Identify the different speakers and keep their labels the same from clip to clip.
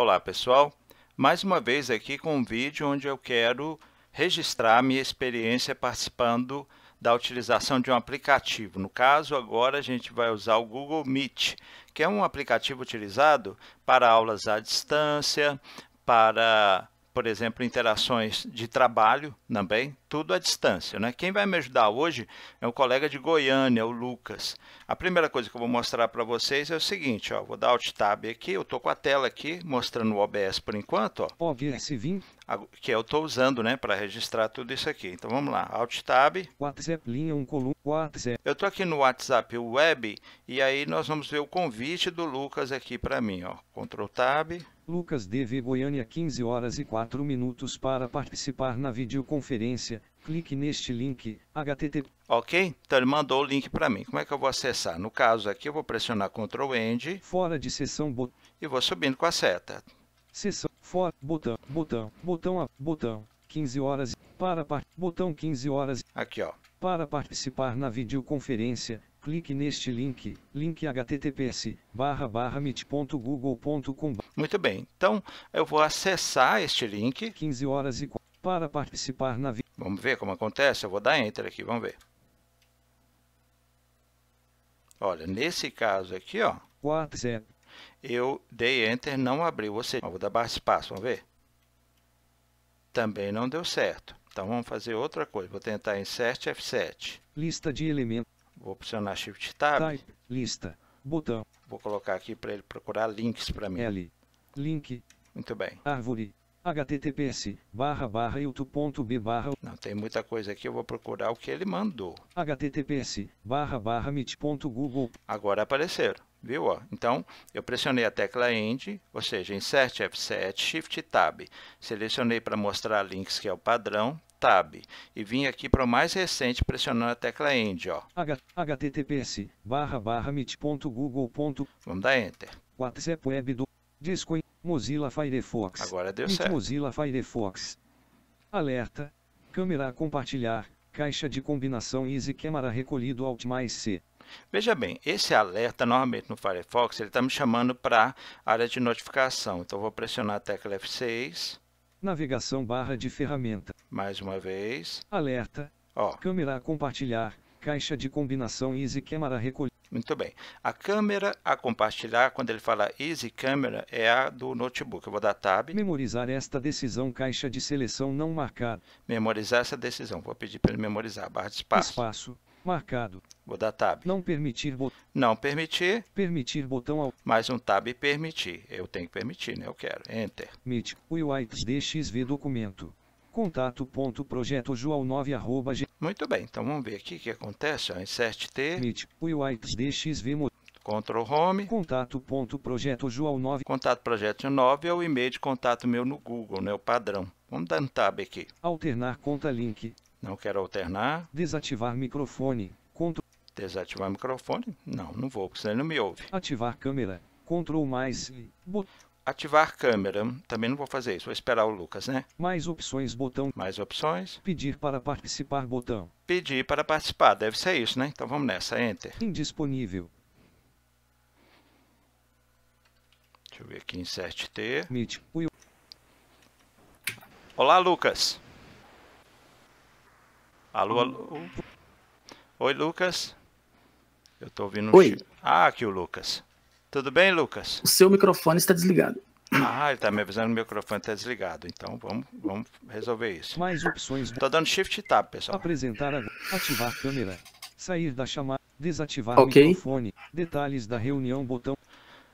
Speaker 1: Olá pessoal, mais uma vez aqui com um vídeo onde eu quero registrar minha experiência participando da utilização de um aplicativo. No caso, agora a gente vai usar o Google Meet, que é um aplicativo utilizado para aulas à distância, para, por exemplo, interações de trabalho também, tudo à distância. Né? Quem vai me ajudar hoje é um colega de Goiânia, o Lucas. A primeira coisa que eu vou mostrar para vocês é o seguinte, ó, vou dar Alt Tab aqui, eu estou com a tela aqui mostrando o OBS por enquanto. Ó, OBS Que eu estou usando né, para registrar tudo isso aqui. Então vamos lá, Alt Tab.
Speaker 2: WhatsApp, linha um coluna, WhatsApp.
Speaker 1: Eu estou aqui no WhatsApp Web e aí nós vamos ver o convite do Lucas aqui para mim. Ó. Ctrl Tab.
Speaker 2: Lucas DV Goiânia 15 horas e 4 minutos para participar na videoconferência clique neste link, http.
Speaker 1: Ok, então ele mandou o link para mim. Como é que eu vou acessar? No caso aqui, eu vou pressionar Ctrl End. Fora de sessão. Bot... E vou subindo com a seta.
Speaker 2: Sessão, fora, botão, botão, botão, a, botão, 15 horas, para, par, botão 15 horas. Aqui, ó. Para participar na videoconferência, clique neste link, link https barra barra meet.google.com
Speaker 1: Muito bem, então eu vou acessar este link. 15 horas e para participar na vida. Vamos ver como acontece? Eu vou dar Enter aqui, vamos ver. Olha, nesse caso aqui, ó.
Speaker 2: WhatsApp.
Speaker 1: Eu dei Enter, não abriu. Você? vou dar barra espaço, vamos ver. Também não deu certo. Então, vamos fazer outra coisa. Vou tentar Insert F7. Lista de elementos. Vou pressionar Shift Tab. Type, lista, botão. Vou colocar aqui para ele procurar links para mim. L,
Speaker 2: link. Muito bem. Árvore, https barra barra youtube.b
Speaker 1: barra não tem muita coisa aqui eu vou procurar o que ele mandou
Speaker 2: https barra barra meet.google
Speaker 1: agora apareceram viu ó então eu pressionei a tecla end ou seja insert F7 shift tab selecionei para mostrar links que é o padrão tab e vim aqui para o mais recente pressionando a tecla end ó
Speaker 2: https barra barra meet.google vamos dar enter WhatsApp web do Disco Mozilla Firefox. Agora deu certo. Mozilla Firefox. Alerta. Câmera a compartilhar. Caixa de combinação Easy Camera recolhido Alt mais C.
Speaker 1: Veja bem, esse alerta normalmente no Firefox ele está me chamando para a área de notificação. Então vou pressionar a tecla F6.
Speaker 2: Navegação barra de ferramenta. Mais uma vez.
Speaker 1: Alerta.
Speaker 2: Ó. Câmera a compartilhar. Caixa de combinação Easy Camera recolhido.
Speaker 1: Muito bem. A câmera a compartilhar, quando ele fala Easy Camera, é a do notebook. Eu vou dar Tab. Memorizar esta decisão, caixa de seleção não marcada. Memorizar essa decisão. Vou pedir para ele memorizar. Barra de espaço. Espaço. Marcado. Vou dar Tab. Não permitir botão. Não permitir. Permitir botão ao. Mais um Tab permitir. Eu tenho que
Speaker 2: permitir, né? Eu quero. Enter. Meet. UIT DXV documento contato.projetojoao9 Muito bem, então vamos ver aqui o que acontece. Ó, insert T. Meet, dxv, Ctrl Home. Contato.projetojoao9.
Speaker 1: Contato Projeto 9 é o e-mail de contato meu no Google, né, o padrão. Vamos dar um tab aqui.
Speaker 2: Alternar conta link. Não quero alternar. Desativar microfone. Ctrl.
Speaker 1: Desativar microfone? Não, não vou, porque senão ele não me ouve. Ativar câmera. Ctrl mais. Botão. Ativar câmera. Também não vou fazer isso, vou esperar o Lucas, né? Mais opções, botão. Mais opções.
Speaker 2: Pedir para participar, botão.
Speaker 1: Pedir para participar, deve ser isso, né? Então vamos nessa, Enter. Indisponível. Deixa eu ver aqui, Insert T. Meet. Olá, Lucas. Alô, alô. Oi, Lucas. Eu estou ouvindo... Oi. Ah, aqui o Lucas. Tudo bem, Lucas?
Speaker 3: O seu microfone está desligado.
Speaker 1: Ah, ele está me avisando que o microfone está desligado. Então vamos, vamos resolver isso. Mais opções. Tô dando shift tab, pessoal.
Speaker 2: Apresentar a... ativar a câmera. Sair da chamada. Desativar okay. microfone. Detalhes da reunião botão.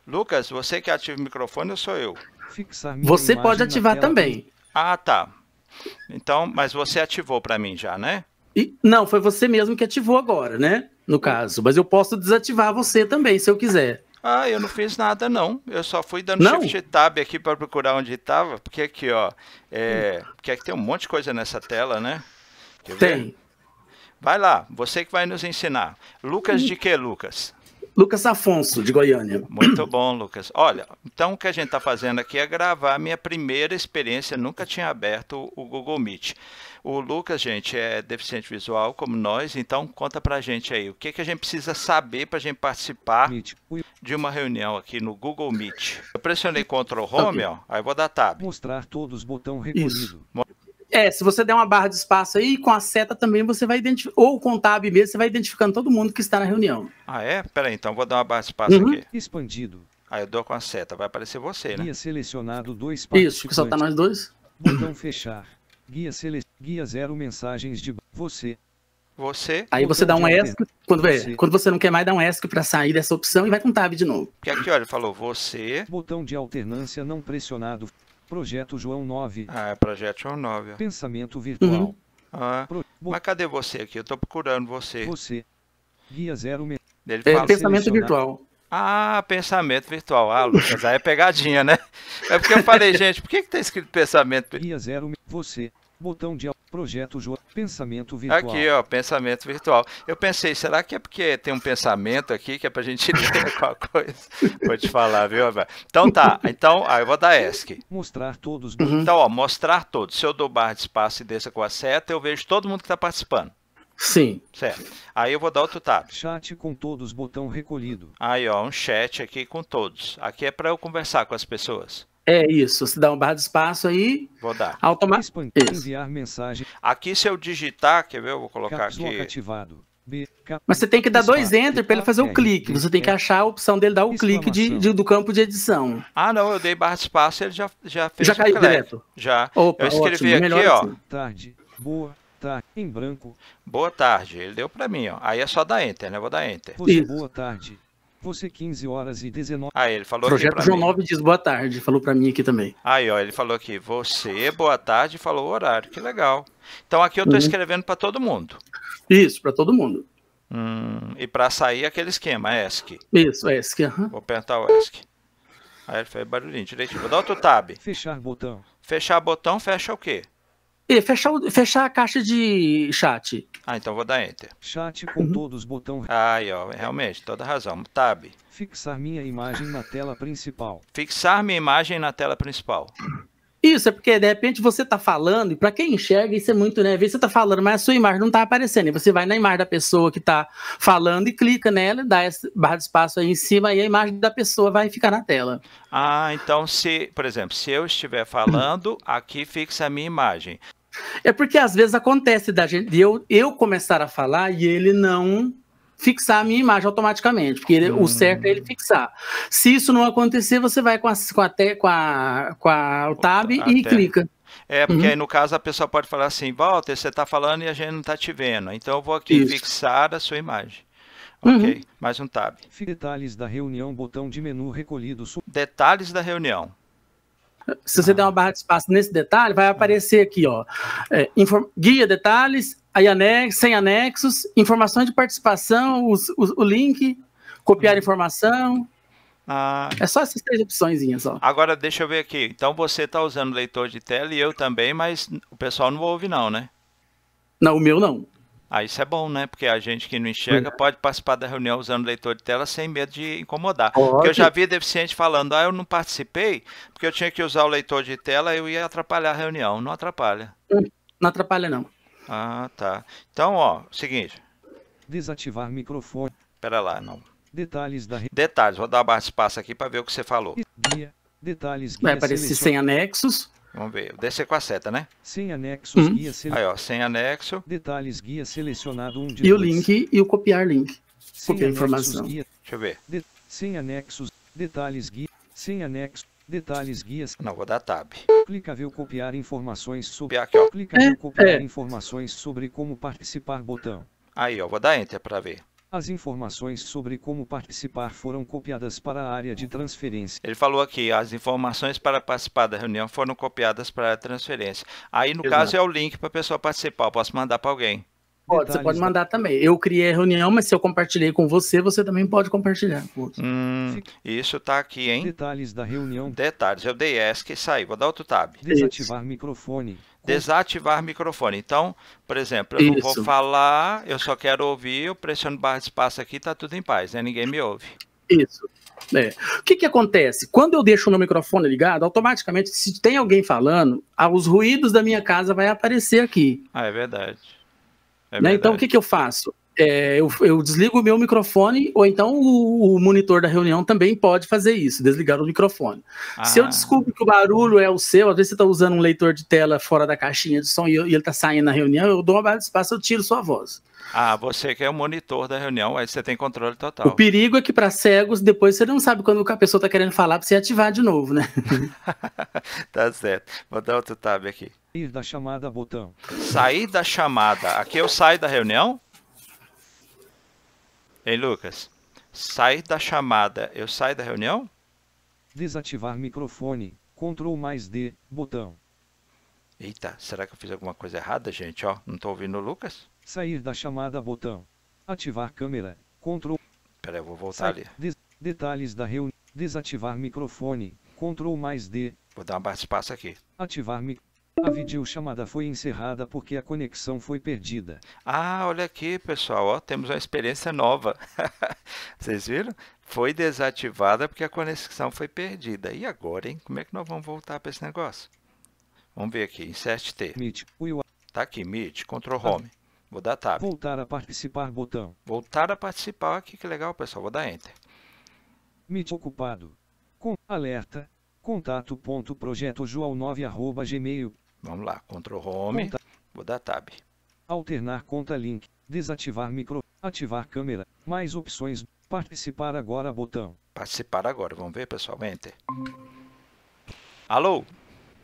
Speaker 1: Lucas, você que ativa o microfone ou sou eu? Fixar você pode ativar também. Ah, tá. Então, mas você ativou para mim já, né?
Speaker 3: E, não, foi você mesmo que ativou agora,
Speaker 1: né? No hum. caso. Mas
Speaker 3: eu posso desativar você também, se eu quiser.
Speaker 1: Ah, eu não fiz nada, não. Eu só fui dando não. shift tab aqui para procurar onde estava, porque aqui, ó. É, porque aqui tem um monte de coisa nessa tela, né? Quer tem. Ver? Vai lá, você que vai nos ensinar. Lucas de que, Lucas?
Speaker 3: Lucas Afonso, de Goiânia. Muito
Speaker 1: bom, Lucas. Olha, então o que a gente está fazendo aqui é gravar minha primeira experiência, nunca tinha aberto o Google Meet. O Lucas, gente, é deficiente visual como nós, então conta pra gente aí o que, que a gente precisa saber pra gente participar de uma reunião aqui no Google Meet. Eu pressionei Ctrl Home, okay. ó, aí vou dar Tab.
Speaker 2: Mostrar todos,
Speaker 1: botão recolhido. Isso.
Speaker 2: É, se você der uma barra
Speaker 3: de espaço aí, com a seta também você vai identificar, ou com o tab mesmo, você vai identificando todo mundo que está na reunião.
Speaker 1: Ah, é? Pera aí, então vou dar uma barra de espaço uhum. aqui. Expandido. Aí eu dou com a seta, vai aparecer você, né? Guia selecionado
Speaker 2: dois Isso, que só tá nós dois. Botão fechar. Guia, sele... Guia zero mensagens de você.
Speaker 1: Você. Aí você dá um ESC. Quando, você. quando
Speaker 3: você não quer mais, dá um ESC para sair dessa opção e vai com tab de novo.
Speaker 1: Porque aqui, olha, falou você. Botão de alternância
Speaker 2: não pressionado. Projeto João 9. Ah, é Projeto João 9. Pensamento virtual. Uhum.
Speaker 1: Ah, Pro... Mas cadê você aqui? Eu tô procurando você. Você. Guia 0. Ele é, fala, assim, pensamento né? virtual. Ah, pensamento virtual. Ah, Lucas, aí é pegadinha, né? É porque eu falei, gente, por que, que tá escrito pensamento? Guia 0. Você. Botão de
Speaker 2: projeto pensamento virtual. Aqui,
Speaker 1: ó, pensamento virtual. Eu pensei, será que é porque tem um pensamento aqui que é pra gente ler alguma coisa? Vou te falar, viu, Então tá, então, aí eu vou dar ESC. Mostrar todos. Uhum. Então, ó, mostrar todos. Se eu dou barra de espaço e desça com a seta, eu vejo todo mundo que tá participando. Sim. Certo. Aí eu vou dar outro tab.
Speaker 2: Chat com todos, botão recolhido.
Speaker 1: Aí, ó, um chat aqui com todos. Aqui é para eu conversar com as pessoas.
Speaker 2: É isso, você dá um barra de espaço aí. Vou dar. Automático. Enviar mensagem.
Speaker 1: Aqui se eu digitar, quer ver? Eu vou colocar Capsula aqui. Ativado.
Speaker 3: Mas você tem que dar dois enter para ele fazer o clique. Você tem que achar a opção dele dar o clique de, de, do campo de edição.
Speaker 1: Ah, não, eu dei barra de espaço e ele já, já fez já o caiu direto. Já. Opa, eu escrevi ótimo, aqui, ó. Boa assim. Tarde.
Speaker 2: Boa tarde. Em branco.
Speaker 1: Boa tarde. Ele deu para mim, ó. Aí é só dar enter, né? Vou dar enter. Isso.
Speaker 2: Boa tarde. Você 15 horas e 19. Ah, ele falou Projeto João Nobre diz boa tarde, falou para mim aqui também.
Speaker 1: Aí, ó, ele falou aqui, você, boa tarde, falou o horário. Que legal. Então aqui eu tô uhum. escrevendo para todo mundo.
Speaker 3: Isso, para todo mundo. Hum,
Speaker 1: e para sair aquele esquema, ESC. Isso, ESC, uhum. Vou apertar o ESC. Aí ele fez barulhinho direitinho. Vou dar outro tab. Fechar botão. Fechar botão fecha o quê?
Speaker 3: E fechar, fechar
Speaker 1: a caixa de chat. Ah, então vou dar enter. Chat com uhum. todos botão. Aí, ó, realmente, toda razão. Tab. Fixar minha imagem na tela principal. Fixar minha imagem na tela principal.
Speaker 3: Isso, é porque de repente você tá falando, e para quem enxerga, isso é muito, né? Você tá falando, mas a sua imagem não tá aparecendo. E você vai na imagem da pessoa que tá falando e clica nela, dá essa barra de espaço aí em cima, e a imagem da pessoa vai ficar na tela.
Speaker 1: Ah, então se, por exemplo, se eu estiver falando, aqui fixa a minha imagem.
Speaker 3: É porque às vezes acontece da gente, eu, eu começar a falar e ele não fixar a minha imagem automaticamente, porque ele, hum. o certo é ele hum. fixar. Se isso não acontecer, você vai com, a, com, a, com, a, com a, o tab e clica.
Speaker 1: É, porque uhum. aí no caso a pessoa pode falar assim, Walter, você está falando e a gente não está te vendo, então eu vou aqui isso. fixar a sua imagem.
Speaker 2: Uhum. Ok, mais um tab. Detalhes da reunião, botão de menu recolhido. Detalhes da reunião. Se você ah. der uma barra de espaço nesse detalhe, vai aparecer aqui, ó. É,
Speaker 3: guia, detalhes, aí anexo sem anexos, informações de participação, os, os, o link, copiar hum. informação. Ah. É só essas três opções.
Speaker 1: Agora, deixa eu ver aqui. Então você está usando leitor de tela e eu também, mas o pessoal não ouve, não, né?
Speaker 3: Não, o meu não.
Speaker 1: Ah, isso é bom, né? Porque a gente que não enxerga é. pode participar da reunião usando leitor de tela sem medo de incomodar. Pode. Porque eu já vi deficiente falando, ah, eu não participei porque eu tinha que usar o leitor de tela eu ia atrapalhar a reunião. Não atrapalha.
Speaker 2: Hum, não atrapalha, não.
Speaker 1: Ah, tá. Então, ó, seguinte. Desativar microfone. Pera lá, não. Detalhes da... Detalhes, vou dar um barra espaço aqui para ver o que você falou.
Speaker 2: Guia, detalhes,
Speaker 1: guia Vai aparecer sem anexos. Vamos ver. Descer com a seta, né?
Speaker 2: Sem anexos, hum. guia selecionado. Aí, ó,
Speaker 1: sem anexo.
Speaker 2: Detalhes, guia selecionado um de E dois. o link e o copiar link. Sem copiar anexos, informação. Guia... Deixa eu ver. De... Sem anexos, detalhes, guia. Sem anexo, detalhes, guias. Não, vou dar tab. Clicável copiar informações sobre. aqui, ó.
Speaker 1: Clicável é, copiar é.
Speaker 2: informações sobre como participar botão.
Speaker 1: Aí, ó, vou dar enter para ver.
Speaker 2: As informações sobre como participar foram copiadas para a área de transferência.
Speaker 1: Ele falou aqui, as informações para participar da reunião foram copiadas para a transferência. Aí, no Exato. caso, é o link para a pessoa participar. Eu posso mandar para alguém. Pode, você pode né? mandar
Speaker 3: também. Eu criei a reunião, mas se eu compartilhei com você, você também pode compartilhar. Hum,
Speaker 1: isso tá aqui, hein? Detalhes da reunião. Detalhes. Eu dei ESC e saí. Vou dar outro tab. Desativar isso.
Speaker 2: microfone.
Speaker 1: Desativar microfone. Então, por exemplo, eu não vou falar, eu só quero ouvir, eu pressiono barra de espaço aqui, tá tudo em paz, né? Ninguém me ouve.
Speaker 3: Isso. É. O que, que acontece? Quando eu deixo o meu microfone ligado, automaticamente, se tem alguém falando, ah, os ruídos da minha casa vai aparecer aqui. Ah, é verdade. É né? Então o que, que eu faço? É, eu, eu, desligo o meu microfone, ou então o, o, monitor da reunião também pode fazer isso, desligar o microfone. Ah. Se eu ah. descubro que o barulho é o seu, às vezes você está usando um leitor de tela fora da caixinha de som e, e ele está saindo na reunião, eu dou uma barra de espaço, eu tiro sua voz.
Speaker 1: Ah, você que é o monitor da reunião, aí você tem controle total. O
Speaker 3: perigo é que para cegos, depois você não sabe quando a pessoa está querendo falar para você ativar de novo, né?
Speaker 1: tá certo. Vou dar outro tab aqui.
Speaker 2: Sair da chamada, botão.
Speaker 1: Sair da chamada. Aqui eu saio da reunião? Ei, Lucas, sai da chamada. Eu saio da reunião?
Speaker 2: Desativar microfone. Ctrl mais D, botão.
Speaker 1: Eita, será que eu fiz alguma coisa errada, gente? Ó, não tô ouvindo o
Speaker 2: Lucas? Sair da chamada, botão. Ativar câmera, Ctrl.
Speaker 1: Peraí, eu vou voltar Sai. ali.
Speaker 2: Des... Detalhes da reunião. Desativar microfone, Ctrl mais D. Vou dar um espaço aqui. Ativar microfone. A videochamada foi encerrada porque a
Speaker 1: conexão foi perdida. Ah, olha aqui, pessoal, ó, temos uma experiência nova. Vocês viram? Foi desativada porque a conexão foi perdida. E agora, hein? Como é que nós vamos voltar para esse negócio? Vamos ver aqui, insert T. Meet, Tá aqui, Meet, Ctrl Home. Vou dar Tab. Voltar a participar, botão. Voltar a participar, aqui que legal, pessoal. Vou dar Enter.
Speaker 2: Meet ocupado. Com alerta, contato.projetojoal9 arroba gmail Vamos lá, Ctrl Home, conta. vou dar Tab. Alternar conta link, desativar micro, ativar câmera, mais opções,
Speaker 1: participar agora botão. Participar agora, vamos ver pessoal, Enter. Alô?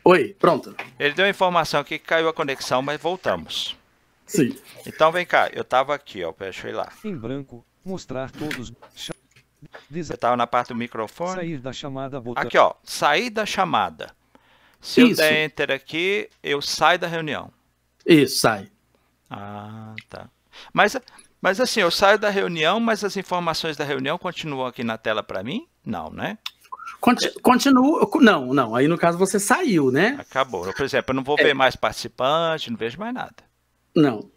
Speaker 1: Oi, pronto. Ele deu a informação que caiu a conexão, mas voltamos. Sim. Então vem cá, eu tava aqui, ó, deixa eu ir lá.
Speaker 2: Em branco, mostrar todos.
Speaker 1: Eu tava na parte do microfone. Sair
Speaker 2: da chamada botão. Aqui, ó,
Speaker 1: sair da chamada. Se Isso. eu der enter aqui, eu saio da reunião. Isso, sai. Ah, tá. Mas, mas assim, eu saio da reunião, mas as informações da reunião continuam aqui na tela para mim? Não, né?
Speaker 3: Continua. Não, não. Aí no caso você saiu, né?
Speaker 1: Acabou. Por exemplo, eu não vou é. ver mais participante, não vejo mais nada. Não.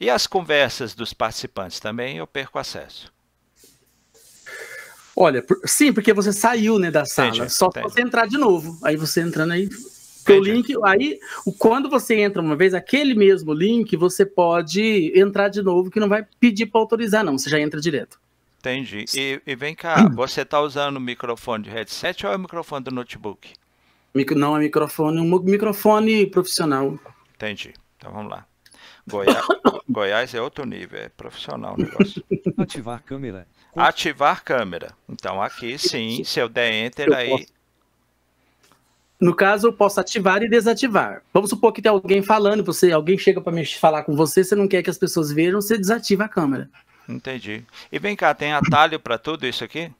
Speaker 1: E as conversas dos participantes também eu perco acesso.
Speaker 3: Olha, por... sim, porque você saiu né, da sala. Entendi, só entendi.
Speaker 1: você entrar de novo.
Speaker 3: Aí você entrando aí. Porque o link. Aí, quando você entra uma vez, aquele mesmo link, você pode entrar de novo, que não vai pedir para autorizar, não. Você já entra direto.
Speaker 1: Entendi. E, e vem cá, você está usando o microfone de headset ou é o microfone do notebook?
Speaker 3: Micro... não é microfone, é um microfone profissional.
Speaker 1: Entendi. Então vamos lá. Goiás, Goiás é outro nível, é profissional o negócio.
Speaker 2: Ativar a câmera.
Speaker 1: Ativar câmera. Então aqui sim, se eu der enter eu aí. Posso...
Speaker 3: No caso, eu posso ativar e desativar. Vamos supor que tem alguém falando, você, alguém chega para falar com você, você não quer que as pessoas vejam, você desativa a câmera.
Speaker 1: Entendi. E vem cá, tem atalho para tudo isso aqui?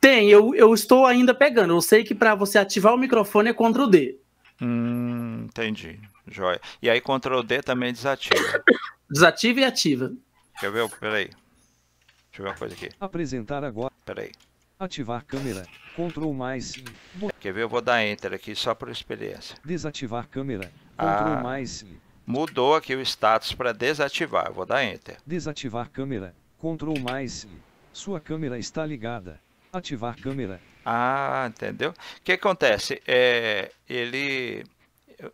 Speaker 3: Tem, eu, eu estou ainda pegando. Eu sei que para você ativar o microfone é Ctrl D.
Speaker 1: Hum, entendi. Joia. E aí Ctrl D também desativa. desativa e ativa. Quer ver? Peraí. Deixa eu ver uma coisa aqui.
Speaker 2: Apresentar agora. Peraí. Ativar câmera. Ctrl mais.
Speaker 1: Quer ver? Eu vou dar Enter aqui só por experiência.
Speaker 2: Desativar câmera. Ctrl ah,
Speaker 1: mais. Mudou aqui o status para desativar. Eu vou dar Enter.
Speaker 2: Desativar câmera. Ctrl mais. Sua câmera está ligada. Ativar câmera.
Speaker 1: Ah, entendeu? O que acontece? É, ele,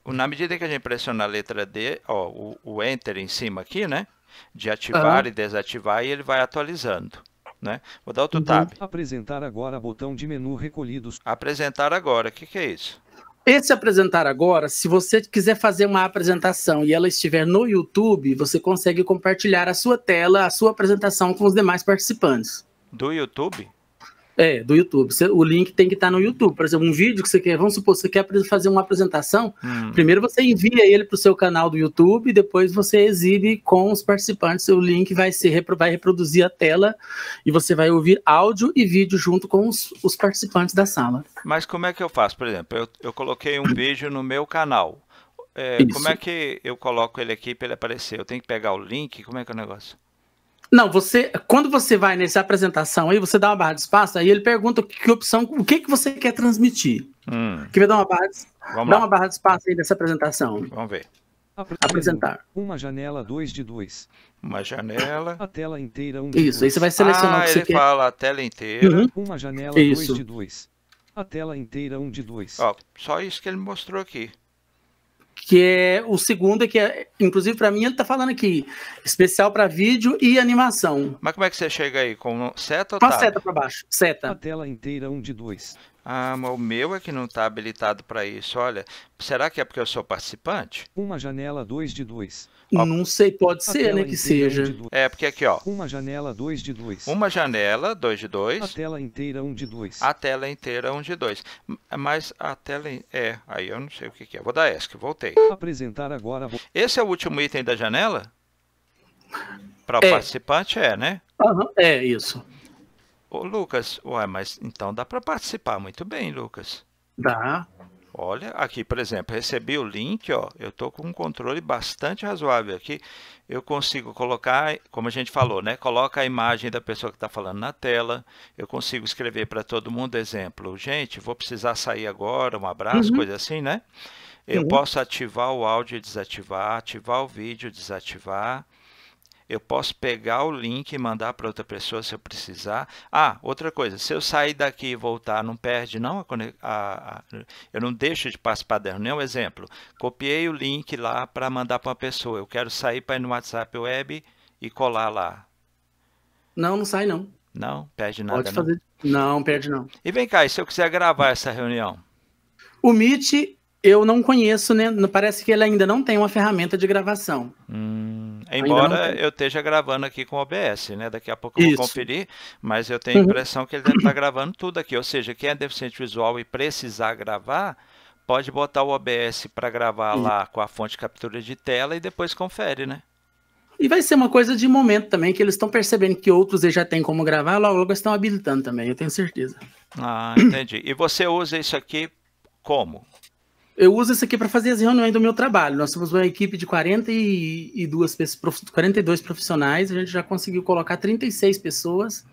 Speaker 1: na medida que a gente pressiona a letra D, ó, o, o Enter em cima aqui, né? de ativar uhum. e desativar e ele vai atualizando. Né? Vou dar outro então, tab. Apresentar agora botão de menu recolhidos. Apresentar agora, o que, que é isso?
Speaker 3: Esse apresentar agora, se você quiser fazer uma apresentação e ela estiver no YouTube, você consegue compartilhar a sua tela, a sua apresentação com os demais participantes.
Speaker 1: Do YouTube?
Speaker 3: É, do YouTube. o link tem que estar tá no YouTube. Por exemplo, um vídeo que você quer, vamos supor, você quer fazer uma apresentação, hum. primeiro você envia ele para o seu canal do YouTube, depois você exibe com os participantes. O link vai, ser, vai reproduzir a tela e você vai ouvir áudio e vídeo junto com os, os participantes da sala.
Speaker 1: Mas como é que eu faço? Por exemplo, eu, eu coloquei um vídeo no meu canal. É, como é que eu coloco ele aqui para ele aparecer? Eu tenho que pegar o link? Como é que é o negócio?
Speaker 3: Não, você quando você vai nessa apresentação aí, você dá uma barra de espaço, aí ele pergunta que, que opção, o que, que você quer
Speaker 2: transmitir. Hum. Que vai dar uma barra Vamos dá lá. uma barra de espaço aí nessa apresentação. Vamos ver. Apresentar. Uma janela 2 de 2. Uma janela. A tela inteira 1 um Isso, aí você vai selecionar ah, o que você quer. ele fala
Speaker 1: a tela inteira. Uhum. Uma janela 2 de 2. A tela inteira 1 um de 2. só isso que ele mostrou aqui
Speaker 2: que é o segundo,
Speaker 3: que é, inclusive para mim, ele tá falando aqui, especial para vídeo e animação.
Speaker 1: Mas como é que você chega aí? Com seta ou Com tab? seta para baixo, seta. A tela inteira, um de dois. Ah, mas o meu é que não está habilitado para isso. Olha, será que é porque eu sou participante? Uma janela dois de dois
Speaker 3: Não sei, pode ser, né, que seja. Um
Speaker 1: é, porque aqui, ó. Uma janela dois de dois Uma janela dois de dois A tela inteira um de dois A tela inteira um de dois Mas a tela... É, aí eu não sei o que, que é. Vou dar ESC, voltei. Apresentar agora. Esse é o último item da janela? Para o é. participante é, né? Uhum, é isso. Ô, Lucas, ué, mas então dá para participar muito bem, Lucas. Dá. Olha, aqui, por exemplo, recebi o link, ó, eu estou com um controle bastante razoável aqui. Eu consigo colocar, como a gente falou, né? Coloca a imagem da pessoa que está falando na tela. Eu consigo escrever para todo mundo, exemplo, gente, vou precisar sair agora, um abraço, uhum. coisa assim, né? Eu uhum. posso ativar o áudio e desativar, ativar o vídeo e desativar. Eu posso pegar o link e mandar para outra pessoa se eu precisar. Ah, outra coisa, se eu sair daqui e voltar, não perde não a, a, a eu não deixo de participar da reunião. É exemplo, copiei o link lá para mandar para uma pessoa. Eu quero sair para ir no WhatsApp Web e colar lá.
Speaker 3: Não, não sai não.
Speaker 1: Não, perde nada. Pode fazer. Não, não perde não. E vem cá, e se eu quiser gravar essa reunião?
Speaker 3: O Meet eu não conheço, né? Parece que ele ainda não tem uma ferramenta de gravação.
Speaker 1: Hum, embora eu esteja gravando aqui com o OBS, né? Daqui a pouco eu Isso. vou conferir, mas eu tenho a uhum. impressão que ele deve estar tá gravando tudo aqui. Ou seja, quem é deficiente visual e precisar gravar, pode botar o OBS para gravar Isso. lá com a fonte de captura de tela e depois confere, né?
Speaker 3: E vai ser uma coisa de momento também, que eles estão percebendo que outros já têm como gravar, logo, logo estão habilitando também, eu tenho certeza.
Speaker 1: Ah, entendi. E você usa isso aqui como?
Speaker 3: eu uso isso aqui para fazer as reuniões do meu trabalho. Nós somos uma equipe de 42, 42 profissionais, a gente já conseguiu colocar 36 pessoas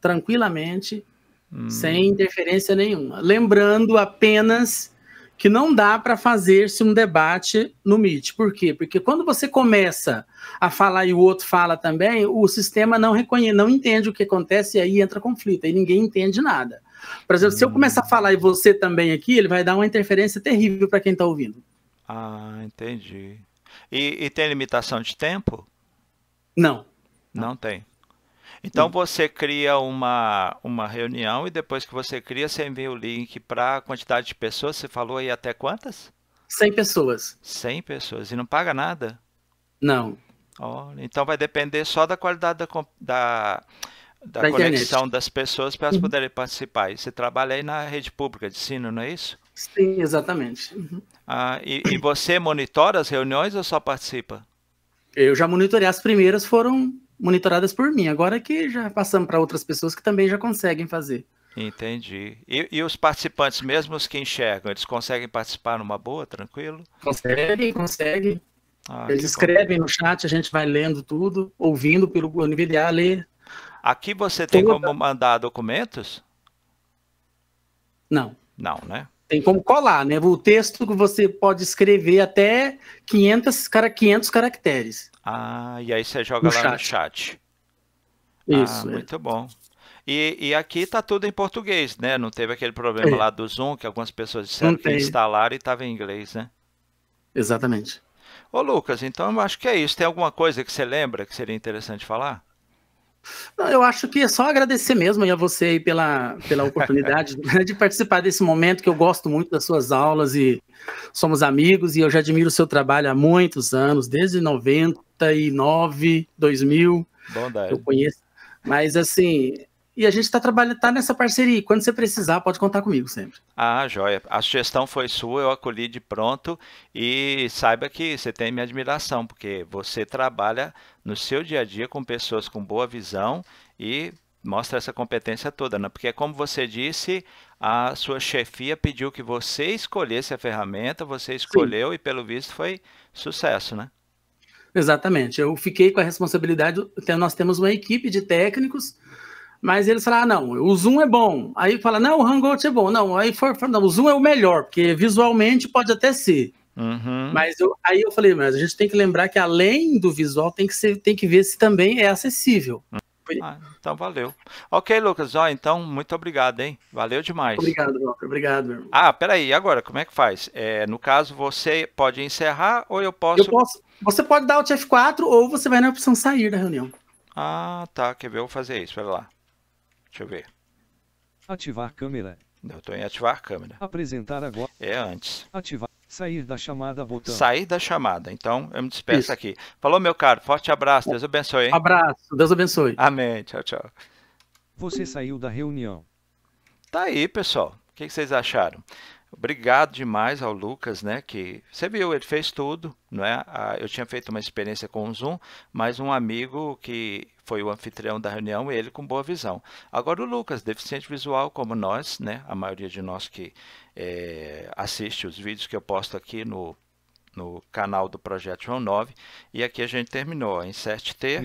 Speaker 3: tranquilamente, hum. sem interferência nenhuma. Lembrando apenas que não dá para fazer-se um debate no Meet. Por quê? Porque quando você começa a falar e o outro fala também, o sistema não reconhece, não entende o que acontece e aí entra conflito, aí ninguém entende nada. Por exemplo, hum. se eu hum. começar a falar e você também aqui, ele vai dar uma interferência terrível para quem está ouvindo.
Speaker 1: Ah, entendi. E, e, tem limitação de tempo? Não. Não, não tem. Então você cria uma, uma reunião e depois que você cria, você envia o link para a quantidade de pessoas. Você falou aí até quantas? 100 pessoas. 100 pessoas. E não paga nada? Não. Oh, então vai depender só da qualidade da, da da, da conexão internet. das pessoas para elas uhum. poderem participar. E você trabalha aí na rede pública de ensino, não é isso? Sim,
Speaker 3: exatamente. Uhum.
Speaker 1: Ah, e, e, você monitora as reuniões ou só participa? Eu
Speaker 3: já monitorei. As primeiras foram monitoradas por mim. Agora que já passamos para outras pessoas que também já conseguem fazer.
Speaker 1: Entendi. E, e, os participantes, mesmo os que enxergam, eles conseguem participar numa boa, tranquilo? Conseguem,
Speaker 3: conseguem.
Speaker 1: Ah, eles escrevem
Speaker 3: bom. no chat, a gente vai lendo tudo, ouvindo pelo NVDA, ler
Speaker 1: Aqui você tem Toda... como mandar documentos? Não. Não, né?
Speaker 3: Tem como colar, né? O texto que você pode escrever até 500, 500 caracteres.
Speaker 1: Ah, e aí você joga no lá chat. no chat. Isso. Ah, é. Muito bom. E, e, aqui está tudo em português, né? Não teve aquele problema é. lá do Zoom, que algumas pessoas disseram que instalaram e estava em inglês, né?
Speaker 3: Exatamente.
Speaker 1: Ô Lucas, então eu acho que é isso. Tem alguma coisa que você lembra que seria interessante falar?
Speaker 3: Eu acho que é só agradecer mesmo a você pela, pela oportunidade de participar desse momento, que eu gosto muito das suas aulas e somos amigos e eu já admiro o seu trabalho há muitos anos, desde 99, 2000. Bondade. Eu conheço. Mas assim, e a gente está trabalhando, tá nessa parceria. Quando você precisar, pode contar comigo sempre.
Speaker 1: Ah, joia. A sugestão foi sua, eu acolhi de pronto. E saiba que você tem minha admiração, porque você trabalha no seu dia a dia com pessoas com boa visão e mostra essa competência toda, né? Porque é como você disse, a sua chefia pediu que você escolhesse a ferramenta, você escolheu Sim. e pelo visto foi sucesso, né?
Speaker 3: Exatamente. Eu fiquei com a responsabilidade, nós temos uma equipe de técnicos mas eles falaram, ah, não, o Zoom é bom. Aí fala, não, o Hangout é bom. Não, aí foi não, o Zoom é o melhor, porque visualmente pode até ser. Uhum. Mas eu, aí eu falei, mas a gente tem que lembrar que além do visual, tem que, ser, tem que ver se também é acessível. Hum.
Speaker 1: Ah, então valeu. Ok, Lucas, ó, então muito obrigado, hein? Valeu demais. Obrigado, Walter. Obrigado, meu irmão. Ah, peraí, agora, como é que faz? É, no caso, você pode encerrar ou eu posso... eu posso.
Speaker 3: Você pode dar o F4 ou você vai na opção sair da reunião.
Speaker 1: Ah, tá. Quer ver? Eu vou fazer isso. Vai lá. Deixa eu ver.
Speaker 2: Ativar câmera.
Speaker 1: Eu estou em ativar câmera. Apresentar agora. É antes. Ativar. Sair da chamada, botão. Sair da chamada. Então, eu me despeço Isso. aqui. Falou, meu caro. Forte abraço. Deus abençoe. Hein? Abraço. Deus abençoe. Amém. Tchau,
Speaker 2: tchau. Você saiu da reunião.
Speaker 1: Tá aí, pessoal. O que vocês acharam? Obrigado demais ao Lucas, né? Que você viu, ele fez tudo, não é? Ah, eu tinha feito uma experiência com o Zoom, mas um amigo que foi o anfitrião da reunião, ele com boa visão. Agora o Lucas, deficiente visual como nós, né? A maioria de nós que é, assiste os vídeos que eu posto aqui no, no canal do Projeto João 9. E aqui a gente terminou em 7T.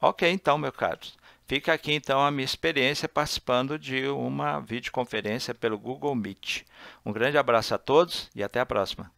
Speaker 1: Ok, então, meu caro. Fica aqui então a minha experiência participando de uma videoconferência pelo Google Meet. Um grande abraço a todos e até a próxima.